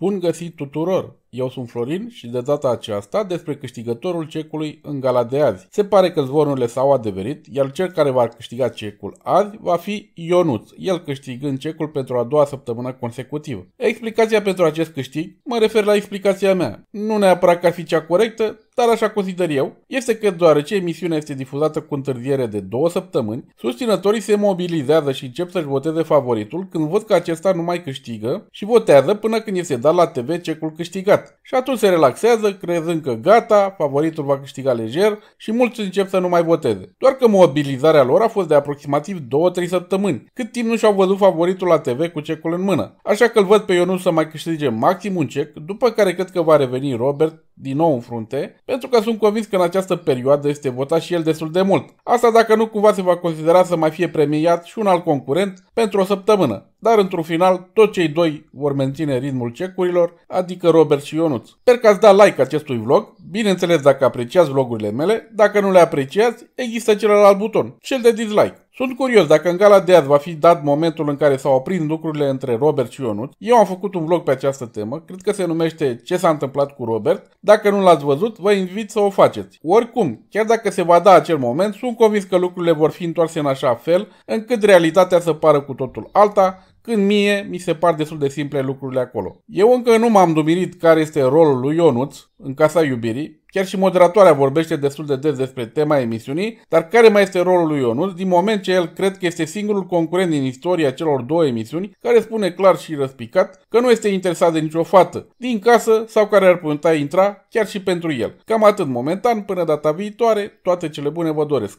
Bun găsit tuturor! Eu sunt Florin și de data aceasta despre câștigătorul cecului în gala de azi. Se pare că zvonurile s-au adeverit, iar cel care va câștiga cecul azi va fi Ionuț, el câștigând cecul pentru a doua săptămână consecutivă. Explicația pentru acest câștig mă refer la explicația mea. Nu neapărat că ar fi cea corectă, dar așa consider eu, este că deoarece emisiunea este difuzată cu întârziere de două săptămâni, susținătorii se mobilizează și încep să-și voteze favoritul când văd că acesta nu mai câștigă și votează până când este dat la TV cecul câștigat. Și atunci se relaxează, crezând că gata, favoritul va câștiga lejer și mulți încep să nu mai voteze. Doar că mobilizarea lor a fost de aproximativ 2-3 săptămâni, cât timp nu și-au văzut favoritul la TV cu cecul în mână. Așa că îl văd pe Ionus să mai câștige maxim un cec, după care cred că va reveni Robert din nou în frunte, pentru că sunt convins că în această perioadă este votat și el destul de mult. Asta dacă nu cumva se va considera să mai fie premiat și un alt concurent pentru o săptămână. Dar într-un final, tot cei doi vor menține ritmul cecurilor, adică Robert și Ionuț. Sper că ați dat like acestui vlog, bineînțeles dacă apreciați vlogurile mele, dacă nu le apreciați, există celălalt buton, cel de dislike. Sunt curios dacă în gala de azi va fi dat momentul în care s-au oprit lucrurile între Robert și Ionut. Eu am făcut un vlog pe această temă, cred că se numește Ce s-a întâmplat cu Robert. Dacă nu l-ați văzut, vă invit să o faceți. Oricum, chiar dacă se va da acel moment, sunt convins că lucrurile vor fi întoarse în așa fel încât realitatea să pară cu totul alta, când mie mi se par destul de simple lucrurile acolo. Eu încă nu m-am dumirit care este rolul lui Ionuț în Casa Iubirii, chiar și moderatoarea vorbește destul de des despre tema emisiunii, dar care mai este rolul lui Ionuț, din moment ce el cred că este singurul concurent din istoria celor două emisiuni, care spune clar și răspicat că nu este interesat de nicio fată, din casă sau care ar putea intra chiar și pentru el. Cam atât momentan, până data viitoare, toate cele bune vă doresc!